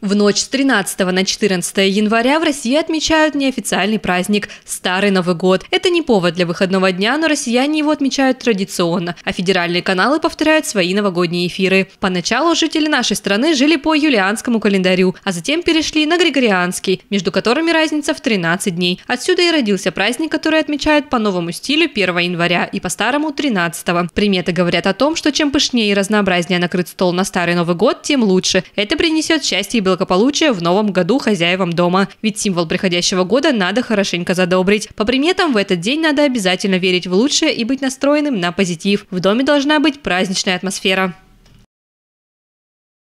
В ночь с 13 на 14 января в России отмечают неофициальный праздник – Старый Новый год. Это не повод для выходного дня, но россияне его отмечают традиционно, а федеральные каналы повторяют свои новогодние эфиры. Поначалу жители нашей страны жили по юлианскому календарю, а затем перешли на григорианский, между которыми разница в 13 дней. Отсюда и родился праздник, который отмечают по новому стилю 1 января и по старому 13. -го. Приметы говорят о том, что чем пышнее и разнообразнее накрыт стол на Старый Новый год, тем лучше. Это принесет счастье и благополучия в новом году хозяевам дома. Ведь символ приходящего года надо хорошенько задобрить. По приметам, в этот день надо обязательно верить в лучшее и быть настроенным на позитив. В доме должна быть праздничная атмосфера.